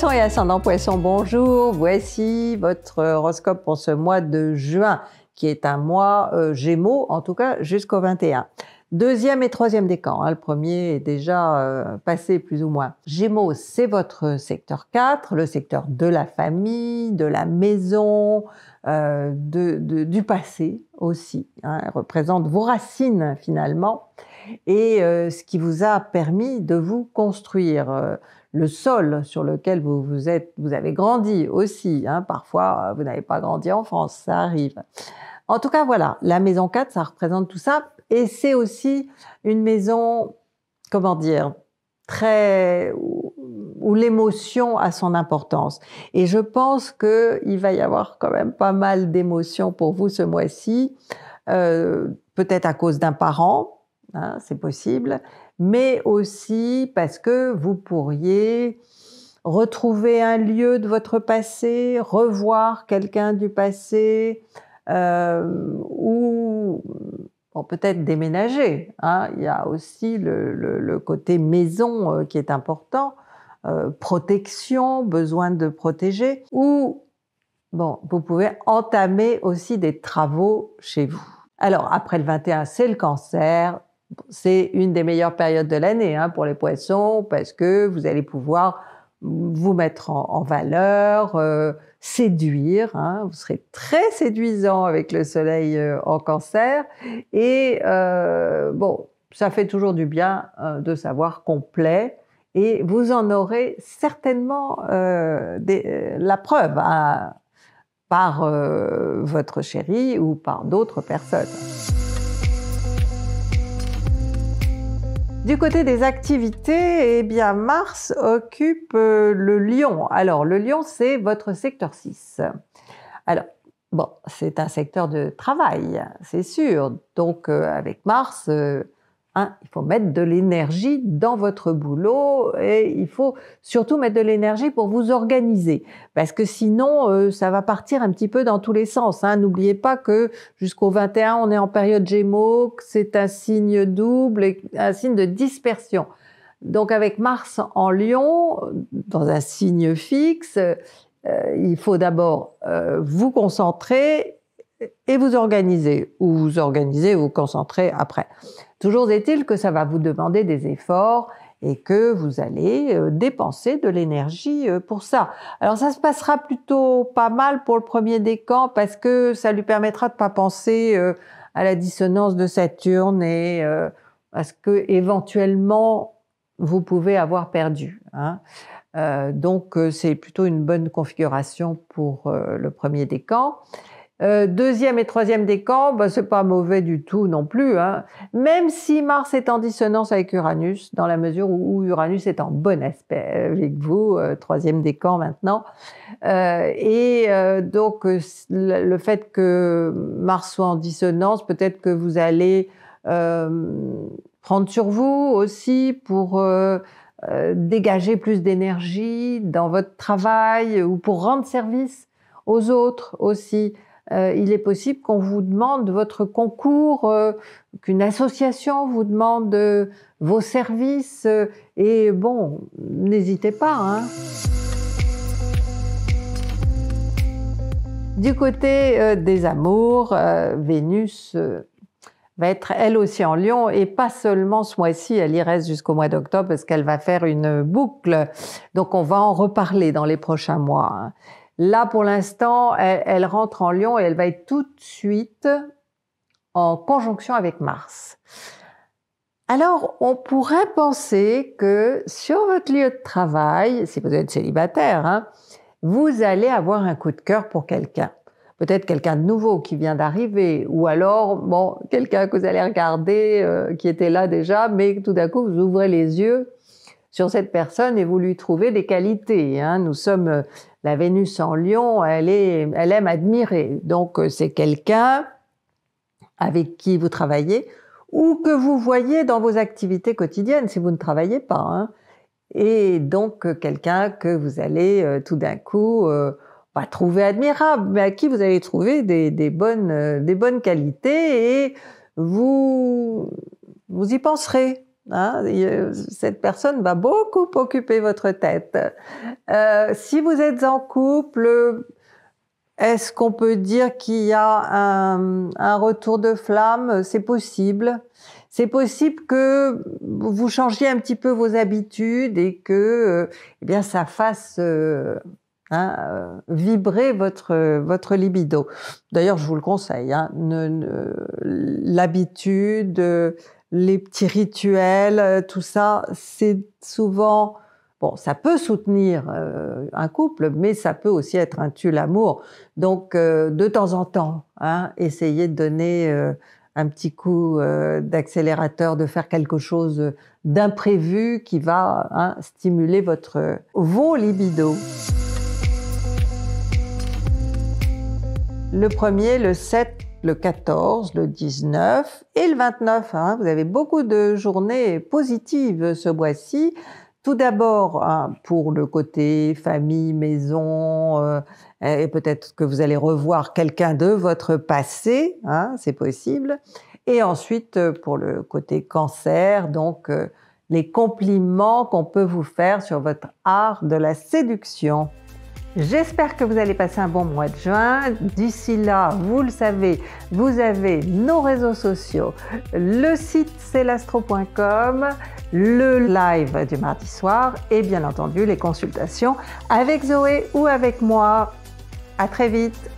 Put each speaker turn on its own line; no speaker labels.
Poisson et ascendant Poisson, bonjour. Voici votre horoscope pour ce mois de juin, qui est un mois euh, Gémeaux, en tout cas jusqu'au 21. Deuxième et troisième décan, hein, le premier est déjà euh, passé plus ou moins. Gémeaux, c'est votre secteur 4, le secteur de la famille, de la maison, euh, du passé aussi. Hein, représente vos racines finalement et ce qui vous a permis de vous construire le sol sur lequel vous avez grandi aussi. Hein. parfois, euh, vous n'avez pas grandi en France, ça arrive. En tout cas, voilà, la maison 4, ça représente tout ça. Et c'est aussi une maison, comment dire, très où, l'émotion a son importance. Et je pense qu'il va y avoir quand même pas mal d'émotions pour vous ce mois-ci, euh, peut-être à cause d'un parent, hein, c'est possible, mais aussi parce que vous pourriez retrouver un lieu de votre passé, revoir quelqu'un du passé, euh, ou peut-être déménager. Hein. Il y a aussi le, côté maison euh, qui est important, euh, protection, besoin de protéger, ou bon, vous pouvez entamer aussi des travaux chez vous. Alors après le 21, c'est le cancer, c'est une des meilleures périodes de l'année hein, pour les poissons parce que vous allez pouvoir vous mettre en, valeur, euh, séduire. Hein. vous serez très séduisant avec le soleil euh, en cancer. Et euh, bon, ça fait toujours du bien de savoir complet Et vous en aurez certainement la preuve hein, par votre chéri ou par d'autres personnes. Du côté des activités, eh bien Mars occupe euh, le lion. Alors le lion, c'est votre secteur 6. Alors, bon, c'est un secteur de travail, c'est sûr. Donc euh, avec Mars, euh, Hein, il faut mettre de l'énergie dans votre boulot et il faut surtout mettre de l'énergie pour vous organiser parce que sinon euh, ça va partir un petit peu dans tous les sens. Hein. N'oubliez pas que jusqu'au 21 on est en période Gémeaux, c'est un signe double et un signe de dispersion. Donc avec Mars en Lion dans un signe fixe, euh, il faut d'abord euh, vous concentrer et vous organiser ou vous organiser et vous concentrer après. Toujours est-il que ça va vous demander des efforts et que vous allez euh, dépenser de l'énergie euh, pour ça. Alors ça se passera plutôt pas mal pour le premier décan parce que ça lui permettra de pas penser euh, à la dissonance de Saturne et à ce que éventuellement vous pouvez avoir perdu. Hein. donc c'est plutôt une bonne configuration pour le premier décan. Euh, deuxième et troisième décan, ce bah, c'est pas mauvais du tout non plus. Hein. Même si Mars est en dissonance avec Uranus, dans la mesure où, Uranus est en bon aspect euh, avec vous, euh, troisième décan maintenant. et donc le fait que Mars soit en dissonance, peut-être que vous allez prendre sur vous aussi pour dégager plus d'énergie dans votre travail ou pour rendre service aux autres aussi. Euh, il est possible qu'on vous demande votre concours, euh, qu'une association vous demande euh, vos services. et bon, n'hésitez pas. Hein. Du côté des amours, Vénus va être elle aussi en Lyon et pas seulement ce mois-ci, elle y reste jusqu'au mois d'octobre parce qu'elle va faire une boucle. Donc on va en reparler dans les prochains mois. Hein. Là, pour l'instant, elle, rentre en Lyon et elle va être tout de suite en conjonction avec Mars. Alors, on pourrait penser que sur votre lieu de travail, si vous êtes célibataire, hein, vous allez avoir un coup de cœur pour quelqu'un. Peut-être quelqu'un de nouveau qui vient d'arriver, ou alors bon, quelqu'un que vous allez regarder euh, qui était là déjà, mais tout d'un coup vous ouvrez les yeux sur cette personne et vous lui trouvez des qualités. Hein. Nous sommes la Vénus en lion, elle, aime admirer. Donc euh, c'est quelqu'un avec qui vous travaillez ou que vous voyez dans vos activités quotidiennes si vous ne travaillez pas. Hein. Et donc euh, quelqu'un que vous allez euh, tout d'un coup pas bah, trouver admirable, mais à qui vous allez trouver des, bonnes, des bonnes qualités et vous, vous y penserez Hein, cette personne va beaucoup occuper votre tête. Euh, si vous êtes en couple, est-ce qu'on peut dire qu'il y a un, retour de flamme C'est possible. C'est possible que vous changiez un petit peu vos habitudes et que eh bien ça fasse euh, hein, euh, vibrer votre votre libido. D'ailleurs, je vous le conseille. Hein, l'habitude, les petits rituels, euh, tout ça, c'est souvent bon, ça peut soutenir euh, un couple, mais ça peut aussi être un tue l'amour. Donc euh, de temps en temps, hein, essayez de donner un petit coup d'accélérateur, de faire quelque chose d'imprévu qui va hein, stimuler votre vos libido. Le premier, le 7 le 14, le 19 et le 29. Hein. Vous avez beaucoup de journées positives ce mois-ci. Tout d'abord, hein, pour le côté famille, maison, euh, et peut-être que vous allez revoir quelqu'un de votre passé, hein, c'est possible. Et ensuite, euh, pour le côté cancer, donc euh, les compliments qu'on peut vous faire sur votre art de la séduction. J'espère que vous allez passer un bon mois de juin. D'ici là, vous le savez, vous avez nos réseaux sociaux, le site l'astro.com, le live du mardi soir et bien entendu les consultations avec Zoé ou avec moi. À très vite.